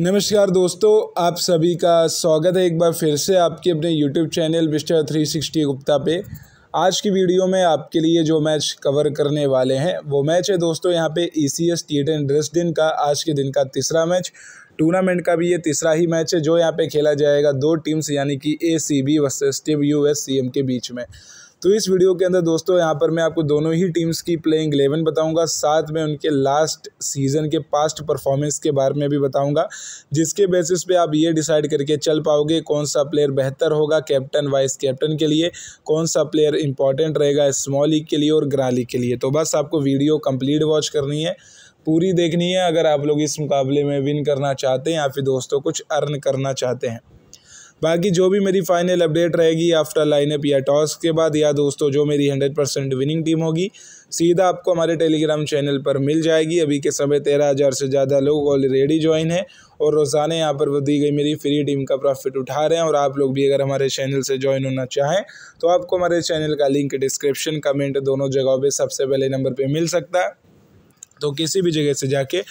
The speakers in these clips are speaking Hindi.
नमस्कार दोस्तों आप सभी का स्वागत है एक बार फिर से आपके अपने YouTube channel mister three sixty Gupta पे आज की वीडियो में आपके लिए जो मैच कवर करने वाले हैं वो मैच है दोस्तों यहाँ पे ई सी एस टीटन ड्रेसडिन का आज के दिन का तीसरा मैच टूर्नामेंट का भी ये तीसरा ही मैच है जो यहाँ पे खेला जाएगा दो टीम्स यानी कि A C B versus team U S C M के बीच में तो इस वीडियो के अंदर दोस्तों यहाँ पर मैं आपको दोनों ही टीम्स की प्लेइंग इलेवन बताऊँगा साथ में उनके लास्ट सीज़न के पास्ट परफॉर्मेंस के बारे में भी बताऊँगा जिसके बेसिस पे आप ये डिसाइड करके चल पाओगे कौन सा प्लेयर बेहतर होगा कैप्टन वाइस कैप्टन के लिए कौन सा प्लेयर इंपॉर्टेंट रहेगा स्मॉल लीग के लिए और ग्रा लीग के लिए तो बस आपको वीडियो कम्प्लीट वॉच करनी है पूरी देखनी है अगर आप लोग इस मुकाबले में विन करना चाहते हैं या फिर दोस्तों कुछ अर्न करना चाहते हैं बाकी जो भी मेरी फाइनल अपडेट रहेगी आफ्टर लाइनअप या टॉस के बाद या दोस्तों जो मेरी हंड्रेड परसेंट विनिंग टीम होगी सीधा आपको हमारे टेलीग्राम चैनल पर मिल जाएगी अभी के समय तेरह हज़ार से ज़्यादा लोग ऑलरेडी ज्वाइन हैं और रोज़ाना यहाँ पर दी गई मेरी फ्री टीम का प्रॉफिट उठा रहे हैं और आप लोग भी अगर हमारे चैनल से ज्वाइन होना चाहें तो आपको हमारे चैनल का लिंक डिस्क्रिप्शन कमेंट दोनों जगहों पर सबसे पहले नंबर पर मिल सकता है तो किसी भी जगह से जाके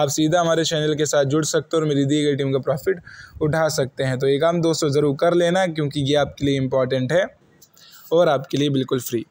आप सीधा हमारे चैनल के साथ जुड़ सकते हो और मेरी दी गई टीम का प्रॉफिट उठा सकते हैं तो ये काम दोस्तों ज़रूर कर लेना क्योंकि ये आपके लिए इम्पॉर्टेंट है और आपके लिए बिल्कुल फ्री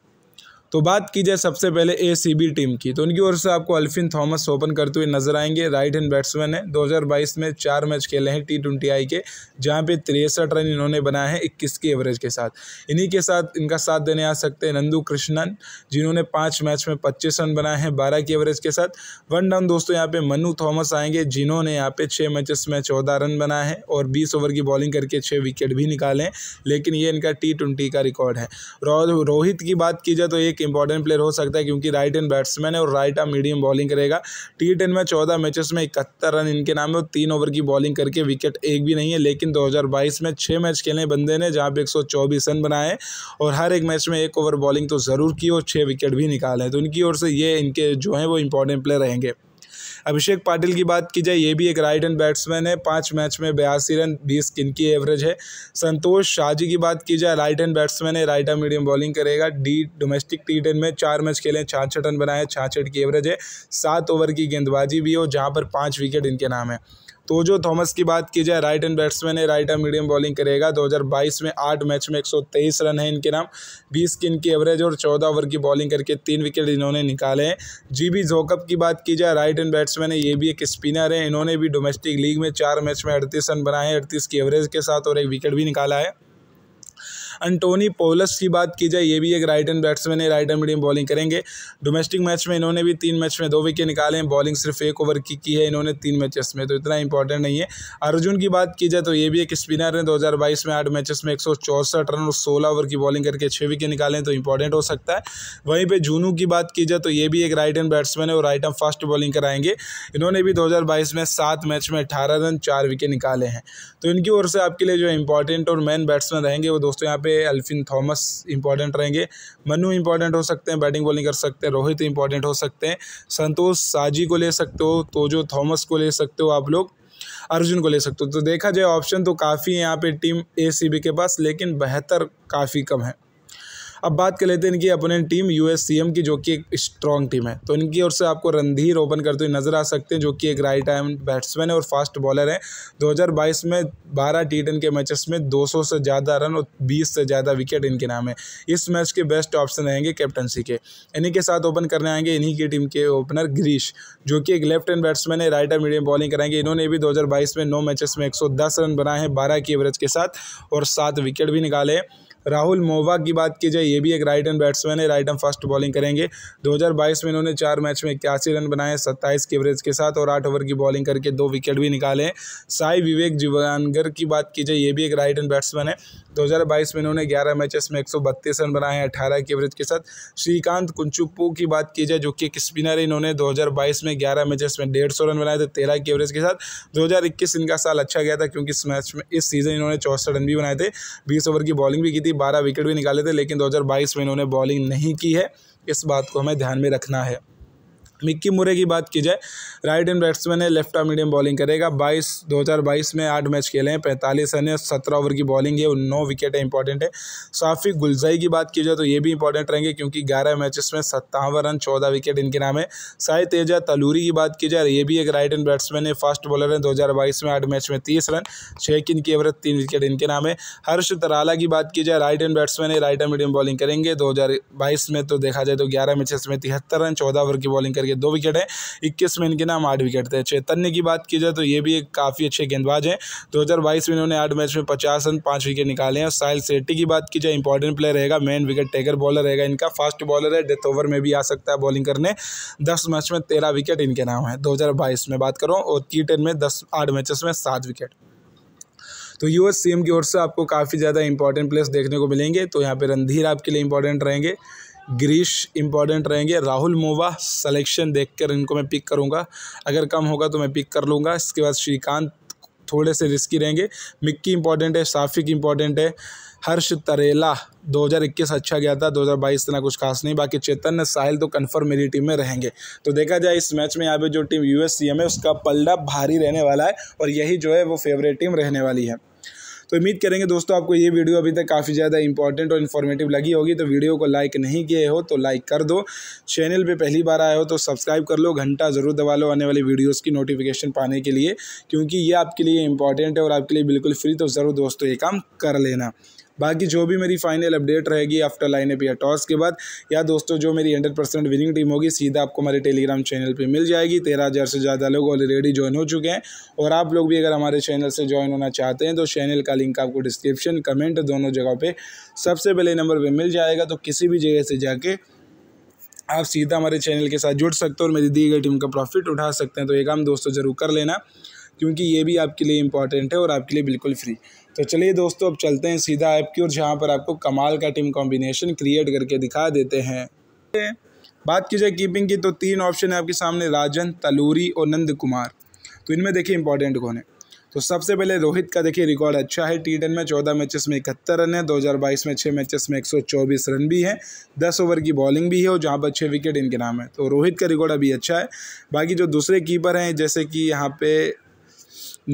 तो बात की जाए सबसे पहले ए टीम की तो उनकी ओर से आपको अल्फिन थॉमस ओपन करते हुए नजर आएंगे राइट हैंड बैट्समैन है 2022 में चार मैच खेले हैं टी ट्वेंटी आई के जहाँ पे तिरसठ रन इन्होंने बनाए हैं इक्कीस की एवरेज के साथ इन्हीं के साथ इनका साथ देने आ सकते हैं नंदू कृष्णन जिन्होंने पाँच मैच में पच्चीस रन बनाए हैं बारह की एवरेज के साथ वन डाउन दोस्तों यहाँ पे मनु थॉमस आएंगे जिन्होंने यहाँ पे छः मैचेस में चौदह रन बनाए हैं और बीस ओवर की बॉलिंग करके छः विकेट भी निकाले लेकिन ये इनका टी ट्वेंटी का रिकॉर्ड है रोहित की बात की जाए तो एक इंपॉर्टेंट प्लेयर हो सकता है क्योंकि राइट एंड बैट्समैन है और राइट आर्म मीडियम बॉलिंग करेगा टी टेन में चौदह मैचेस में इकहत्तर रन इनके नाम है और तीन ओवर की बॉलिंग करके विकेट एक भी नहीं है लेकिन 2022 में छः मैच खेले बंदे ने जहाँ पे एक रन बनाए और हर एक मैच में एक ओवर बॉलिंग तो ज़रूर की और छः विकेट भी निकाले तो इनकी ओर से ये इनके जो हैं वो इंपॉर्टेंट प्लेयर रहेंगे अभिषेक पाटिल की बात की जाए ये भी एक राइट हैंड बैट्समैन है पाँच मैच में बयासी रन बीस किन की एवरेज है संतोष शाहजी की बात की जाए राइट हैंड बैट्समैन है राइट हैंड मीडियम बॉलिंग करेगा डी डोमेस्टिक टी टेन में चार मैच खेले छाछठ रन बनाए छाछठ की एवरेज है सात ओवर की गेंदबाजी भी हो जहाँ पर पाँच विकेट इनके नाम है तो जो थॉमस की बात की जाए राइट एंड बैट्समैन है राइट एंड मीडियम बॉलिंग करेगा 2022 में आठ मैच में 123 रन है इनके नाम 20 की इनकी एवरेज और 14 ओवर की बॉलिंग करके तीन विकेट इन्होंने निकाले हैं जी बी जोकअप की बात की जाए राइट एंड बैट्समैन है ये भी एक स्पिनर है इन्होंने भी डोमेस्टिक लीग में चार मैच में अड़तीस रन बनाए हैं अड़तीस की एवरेज के साथ और एक विकेट भी निकाला है अंटोनी पोलस की बात की जाए ये भी एक राइट एंड बैट्समैन है राइट एंड मीडियम बॉलिंग करेंगे डोमेस्टिक मैच में इन्होंने भी तीन मैच में दो विकेट निकाले हैं बॉलिंग सिर्फ एक ओवर की की है इन्होंने तीन मैचेस में तो इतना इंपॉर्टेंट नहीं है अर्जुन की बात की जाए तो ये भी एक स्पिनर हैं दो में आठ मैचेस में एक रन और सोलह ओवर की बॉलिंग करके छः विकेट निकालें तो इंपॉर्टेंट हो सकता है वहीं पर जूनू की बात की जाए तो ये भी एक राइट एंड बैट्समैन है और राइट एंड फास्ट बॉलिंग कराएंगे इन्होंने भी दो में सात मैच में अठारह रन चार विकेट निकाले हैं तो इनकी ओर से आपके लिए जो इंपॉर्टेंट और मेन बैट्समैन रहेंगे वो दोस्तों यहाँ पे पे अल्फिन थॉमस इंपॉर्टेंट रहेंगे मनु इंपॉर्टेंट हो सकते हैं बैटिंग बॉलिंग कर सकते हैं रोहित इंपॉर्टेंट हो सकते हैं संतोष साजी को ले सकते हो तोजो थॉमस को ले सकते हो आप लोग अर्जुन को ले सकते हो तो देखा जाए ऑप्शन तो काफ़ी है यहाँ पे टीम ए के पास लेकिन बेहतर काफ़ी कम है अब बात कर लेते हैं इनकी अपोनेंट टीम यू की जो कि एक स्ट्रॉन्ग टीम है तो इनकी ओर से आपको रणधीर ओपन करते हुए नजर आ सकते हैं जो कि एक राइट टाइम बैट्समैन है और फास्ट बॉलर हैं 2022 में 12 टी के मैचेस में 200 से ज़्यादा रन और 20 से ज़्यादा विकेट इनके नाम है इस मैच के बेस्ट ऑप्शन रहेंगे कैप्टनसी के इन्हीं के साथ ओपन करने आएंगे इन्हीं की टीम के ओपनर ग्रीश जो कि एक लेफ्ट हैंड बैट्समैन है राइट एंड मीडियम बॉलिंग कराएंगे इन्होंने भी 2022 में नौ मैचेस में 110 रन बनाए हैं 12 की एवरेज के साथ और सात विकेट भी निकाले राहुल मोवा की बात की जाए ये भी एक राइट एंड बैट्समैन है राइट एंड फास्ट बॉलिंग करेंगे 2022 में इन्होंने चार मैच में इक्यासी रन बनाए सत्ताईस की एवरेज के साथ और आठ ओवर की बॉलिंग करके दो विकेट भी निकाले साई विवेक जीवानगर की बात की जाए ये भी एक राइट एंड बैट्समैन है 2022 में इन्होंने 11 मैचेस में 132 रन बनाए हैं 18 की एवरेज के साथ श्रीकांत कुंचुप्पू की बात की जाए जो कि एक स्पिनर है इन्होंने 2022 में 11 मैचेस में डेढ़ सौ रन बनाए थे तेरह की एवरेज के साथ 2021 इनका साल अच्छा गया था क्योंकि इस मैच में इस सीज़न इन्होंने चौसठ रन भी बनाए थे बीस ओवर की बॉलिंग भी की थी बारह विकेट भी निकाले थे लेकिन दो में इन्होंने बॉलिंग नहीं की है इस बात को हमें ध्यान में रखना है मिक्की मुरे की बात की जाए राइट एंड बैट्समैन है लेफ्ट और मीडियम बॉलिंग करेगा 22 2022 में आठ मैच खेले हैं पैंतालीस रन है सत्रह ओवर की बॉलिंग है नौ विकेट है इंपॉर्टेंट है साफी गुलजई की बात की जाए तो ये भी इंपॉर्टेंट रहेंगे क्योंकि ग्यारह मैचेस में सत्तावन रन चौदह विकेट इनके नाम है साई तेजा तलूरी की बात की जाए ये भी एक राइट एंड बैट्समैन है फास्ट बॉलर है दो में आठ मैच में तीस रन छः की एवरेज तीन विकेट इनके नाम है हर्ष तराला की बात की जाए राइट एंड बैट्समैन है राइट एंड मीडियम बॉलिंग करेंगे दो में तो देखा जाए तो ग्यारह मैचेस में तिहत्तर रन चौदह ओवर की बॉलिंग करके के दो विकेट हैं इक्कीस में इनके नाम आठ विकेट थे चैतन्य की बात की जाए तो ये भी एक काफ़ी अच्छे गेंदबाज हैं दो में इन्होंने आठ मैच में पचास रन पाँच विकेट निकाले हैं और साहिल सेट्टी की बात की जाए इंपॉर्टेंट प्लेयर रहेगा मेन विकेट टेकर बॉलर रहेगा इनका फास्ट बॉलर है डेथ ओवर में भी आ सकता है बॉलिंग करने दस मैच में तेरह विकेट इनके नाम है दो में बात करूँ और टी टेन में दस आठ मैचेस में सात विकेट तो यूएस सीएम की ओर से आपको काफ़ी ज़्यादा इंपॉर्टेंट प्लेस देखने को मिलेंगे तो यहाँ पे रणधीर आपके लिए इंपॉर्टेंट रहेंगे ग्रीश इंपॉर्टेंट रहेंगे राहुल मोवा सलेक्शन देखकर इनको मैं पिक करूँगा अगर कम होगा तो मैं पिक कर लूँगा इसके बाद श्रीकांत थोड़े से रिस्की रहेंगे मिक्की इंपॉर्टेंट है साफिक इंपॉर्टेंट है हर्ष तरेला 2021 अच्छा गया था 2022 इतना कुछ खास नहीं बाकी चेतन साहिल तो कन्फर्म मेरी टीम में रहेंगे तो देखा जाए इस मैच में यहाँ पे जो टीम यूएससीएम है उसका पलड़ा भारी रहने वाला है और यही जो है वो फेवरेट टीम रहने वाली है तो उम्मीद करेंगे दोस्तों आपको ये वीडियो अभी तक काफ़ी ज़्यादा इंपॉर्टेंट और इन्फॉर्मेटिव लगी होगी तो वीडियो को लाइक नहीं किए हो तो लाइक कर दो चैनल पर पहली बार आए हो तो सब्सक्राइब कर लो घंटा ज़रूर दबा लो आने वाली वीडियोज़ की नोटिफिकेशन पाने के लिए क्योंकि ये आपके लिए इंपॉर्टेंट है और आपके लिए बिल्कुल फ्री तो ज़रूर दोस्तों ये काम कर लेना बाकी जो भी मेरी फाइनल अपडेट रहेगी आफ्टर लाइन अप या टॉस के बाद या दोस्तों जो मेरी हंड्रेड परसेंट विनिंग टीम होगी सीधा आपको हमारे टेलीग्राम चैनल पर मिल जाएगी तेरह हज़ार से ज़्यादा लोग ऑलरेडी ज्वाइन हो चुके हैं और आप लोग भी अगर हमारे चैनल से ज्वाइन होना चाहते हैं तो चैनल का लिंक आपको डिस्क्रिप्शन कमेंट दोनों जगह पर सबसे पहले नंबर पर मिल जाएगा तो किसी भी जगह से जाके आप सीधा हमारे चैनल के साथ जुड़ सकते हो और मेरी दी गई टीम का प्रॉफिट उठा सकते हैं तो ये काम दोस्तों ज़रूर कर लेना क्योंकि ये भी आपके लिए इंपॉर्टेंट है और आपके लिए बिल्कुल फ्री तो चलिए दोस्तों अब चलते हैं सीधा ऐप की ओर जहाँ पर आपको कमाल का टीम कॉम्बिनेशन क्रिएट करके दिखा देते हैं बात की जाए कीपिंग की तो तीन ऑप्शन है आपके सामने राजन तलूरी और नंद कुमार तो इनमें देखिए इंपॉर्टेंट कौन है तो सबसे पहले रोहित का देखिए रिकॉर्ड अच्छा है टी टेन में चौदह मैचेस में इकहत्तर रन है 2022 में छः मैचेस में 124 रन भी है दस ओवर की बॉलिंग भी है और जहाँ पर छः विकेट इनके नाम है तो रोहित का रिकॉर्ड अभी अच्छा है बाकी जो दूसरे कीपर हैं जैसे कि यहाँ पे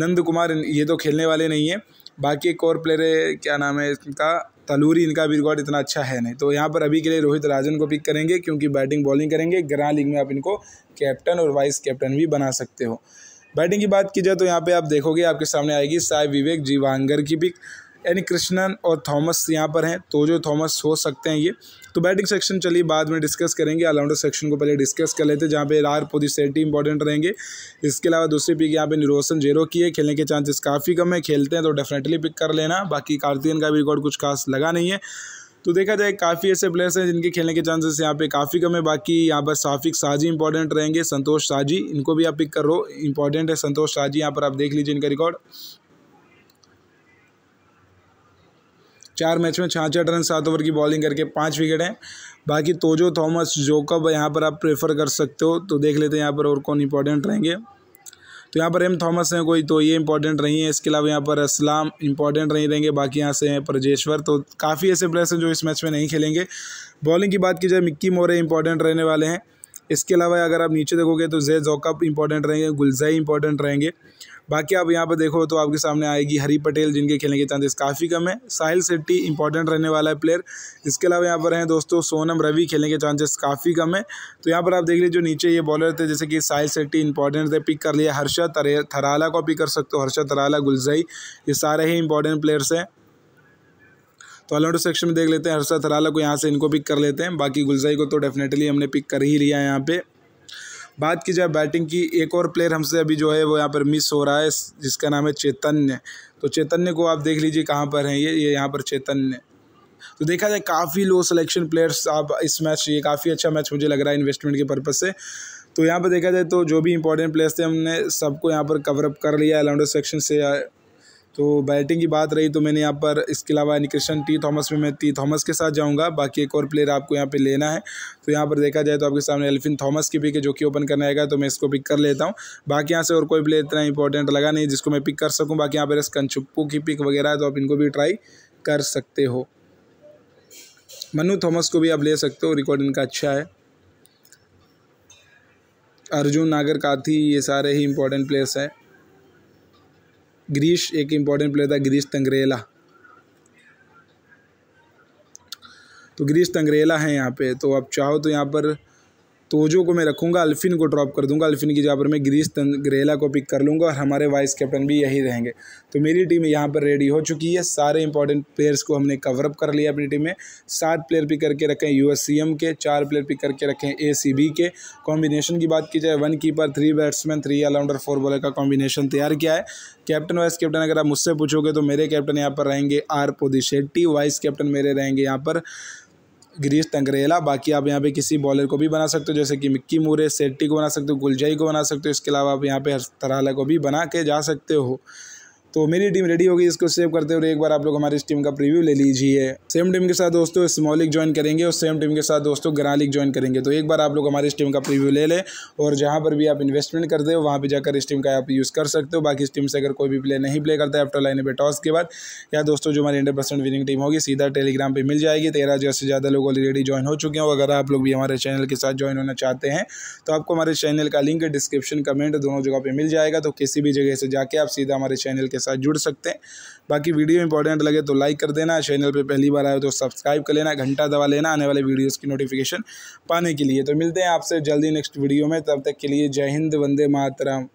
नंद कुमार ये तो खेलने वाले नहीं हैं बाकी एक और प्लेयर है क्या नाम है इनका तलूरी इनका भी रिकॉर्ड इतना अच्छा है नहीं तो यहाँ पर अभी के लिए रोहित राजन को पिक करेंगे क्योंकि बैटिंग बॉलिंग करेंगे ग्रां लीग में आप इनको कैप्टन और वाइस कैप्टन भी बना सकते हो बैटिंग की बात की जाए तो यहाँ पे आप देखोगे आपके सामने आएगी साई विवेक जीवांगर की पिक यानी कृष्णन और थॉमस यहाँ पर हैं तो जो थॉमस हो सकते हैं ये तो बैटिंग सेक्शन चलिए बाद में डिस्कस करेंगे ऑलराउंडर सेक्शन को पहले डिस्कस कर लेते हैं जहाँ पे रार पोदी सेटी इंपॉर्टेंट रहेंगे इसके अलावा दूसरी पिक यहाँ पे निरोसन जेरो की है खेलने के चांसेस काफ़ी कम है खेलते हैं तो डेफिनेटली पिक कर लेना बाकी कार्तियन का भी रिकॉर्ड कुछ खास लगा नहीं है तो देखा जाए काफ़ी ऐसे प्लेयर्स हैं जिनके खेलने के चांसेस यहाँ पे काफ़ी कम है बाकी यहाँ पर साफिक साजी इंपॉर्टेंट रहेंगे संतोष साजी इनको भी आप पिक करो इंपॉर्टेंट है संतोष साजी यहाँ पर आप देख लीजिए इनका रिकॉर्ड चार मैच में छाछठ रन सात ओवर की बॉलिंग करके पाँच विकेट हैं बाकी तोजो थॉमस जोकब यहाँ पर आप प्रेफर कर सकते हो तो देख लेते हैं यहाँ पर और कौन इंपॉर्टेंट रहेंगे तो यहाँ पर एम थॉमस हैं कोई तो ये इंपॉर्टेंट रही हैं इसके अलावा यहाँ पर असलाम इंपॉर्टेंट नहीं रहेंगे बाकी यहाँ से हैं परजेश्वर तो काफ़ी ऐसे प्लेयर्स हैं जो इस मैच में नहीं खेलेंगे बॉलिंग की बात की जाए मिक्की मोरे इंपॉर्टेंट रहने वाले हैं इसके अलावा अगर आप नीचे देखोगे तो जैद जौकअप इंपॉर्टेंट रहेंगे गुलजई इंपॉर्टेंट रहेंगे बाकी आप यहाँ पर देखो तो आपके सामने आएगी हरी पटेल जिनके खेलने के चांसेस काफ़ी कम है साहिल सेट्टी इंपॉर्टेंट रहने वाला है प्लेयर इसके अलावा यहाँ पर हैं दोस्तों सोनम रवि खेलने के चांसेस काफ़ी कम है तो यहाँ पर आप देख लीजिए जो नीचे ये बॉलर थे जैसे कि साहिल सेट्टी इंपॉर्टेंट थे पिक कर लिया हर्षा थराला को पिक कर सकते हो हर्षा थराला गुलजई ये सारे ही इंपॉर्टेंट प्लेयर्स हैं तो ऑलआउट सेक्शन में देख लेते हैं हर्षा थराला को यहाँ से इनको पिक कर लेते हैं बाकी गुलजाई को तो डेफिनेटली हमने पिक कर ही लिया है यहाँ पर बात की जाए बैटिंग की एक और प्लेयर हमसे अभी जो है वो यहाँ पर मिस हो रहा है जिसका नाम है चैतन्य तो चैतन्य को आप देख लीजिए कहाँ पर हैं ये ये यहाँ पर चैतन्य तो देखा जाए काफ़ी लो सिलेक्शन प्लेयर्स आप इस मैच ये काफ़ी अच्छा मैच मुझे लग रहा है इन्वेस्टमेंट के पर्पज़ से तो यहाँ पर देखा जाए तो जो भी इंपॉर्टेंट प्लेयर्स थे हमने सबको यहाँ पर कवरअप कर लिया अलाउंडर सेक्शन से तो बैटिंग की बात रही तो मैंने यहाँ पर इसके अलावा निकृष्ण टी थॉमस में मैं टी थॉमस के साथ जाऊँगा बाकी एक और प्लेयर आपको यहाँ पर लेना है तो यहाँ पर देखा जाए तो आपके सामने एल्फिन थॉमस की पिक है जो कि ओपन करने आएगा तो मैं इसको पिक कर लेता हूँ बाकी यहाँ से और कोई प्लेयर इतना इंपॉर्टेंट लगा नहीं जिसको मैं पिक कर सकूँ बाकी यहाँ पर कंचुप्पू की पिक वगैरह है तो आप इनको भी ट्राई कर सकते हो मनु थॉमस को भी आप ले सकते हो रिकॉर्ड इनका अच्छा है अर्जुन नागर काथी ये सारे ही इंपॉर्टेंट प्लेयर्स हैं ग्रीश एक इम्पॉर्टेंट प्लेयर था ग्रीश तंगरेला तो ग्रीश तंगरेला है यहाँ पे तो आप चाहो तो यहाँ पर तोजो को मैं रखूँगा अल्फिन को ड्रॉप कर दूँगा अल्फिन की जगह पर मैं ग्रीस ग्रेला को पिक कर लूँगा और हमारे वाइस कैप्टन भी यही रहेंगे तो मेरी टीम यहाँ पर रेडी हो चुकी है सारे इंपॉर्टेंट प्लेयर्स को हमने कवरअप कर लिया अपनी टीम में सात प्लेयर पिक करके रखें यू के चार प्लेयर पिक करके रखें ए के कॉम्बिनेशन की बात की जाए one keeper three batsman three allrounder four bowler का कॉम्बिनेशन तैयार किया है कैप्टन वाइस कैप्टन अगर आप मुझसे पूछोगे तो मेरे कैप्टन यहाँ पर रहेंगे आर पोदी शेट्टी वाइस कैप्टन मेरे रहेंगे यहाँ पर ग्रीस तंगरेला बाकी आप यहाँ पे किसी बॉलर को भी बना सकते हो जैसे कि मिक्की मूरे सेट्टी को बना सकते हो गुलजाई को बना सकते हो इसके अलावा आप यहाँ पे हर तरह को भी बना के जा सकते हो तो मेरी टीम रेडी होगी इसको सेव करते हुए एक बार आप लोग हमारी इस टीम का प्रीव्यू ले लीजिए सेम टीम के साथ दोस्तों स्मॉलिक ज्वाइन करेंगे और सेम टीम के साथ दोस्तों ग्रालिक ज्वाइन करेंगे तो एक बार आप लोग हमारी इस टीम का प्रीव्यू ले लें और जहाँ पर भी आप इन्वेस्टमेंट करते हो वहाँ पर जाकर इस टीम का आप यूज़ कर सकते हो बाकी इस टीम से अगर कोई भी प्ले नहीं प्ले करता है लाइन पर टॉस के बाद या दोस्तों जो हमारी हंड्रेड परसेंट विनिंग टीम होगी सीधा टेलीग्राम पर मिल जाएगी तेरह हज़ार से ज़्यादा लोग ऑलरेडी ज्वाइन हो चुके हैं अगर आप लोग भी हमारे चैनल के साथ ज्वाइन होना चाहते हैं तो आपको हमारे चैनल का लिंक डिस्क्रिप्शन कमेंट दोनों जगह पर मिल जाएगा तो किसी भी जगह से जाके आप सीधा हमारे चैनल के साथ जुड़ सकते हैं बाकी वीडियो इंपॉर्टेंट लगे तो लाइक कर देना चैनल पर पहली बार आए तो सब्सक्राइब कर लेना घंटा दबा लेना आने वाले वीडियोज़ की नोटिफिकेशन पाने के लिए तो मिलते हैं आपसे जल्दी नेक्स्ट वीडियो में तब तक के लिए जय हिंद वंदे मातरम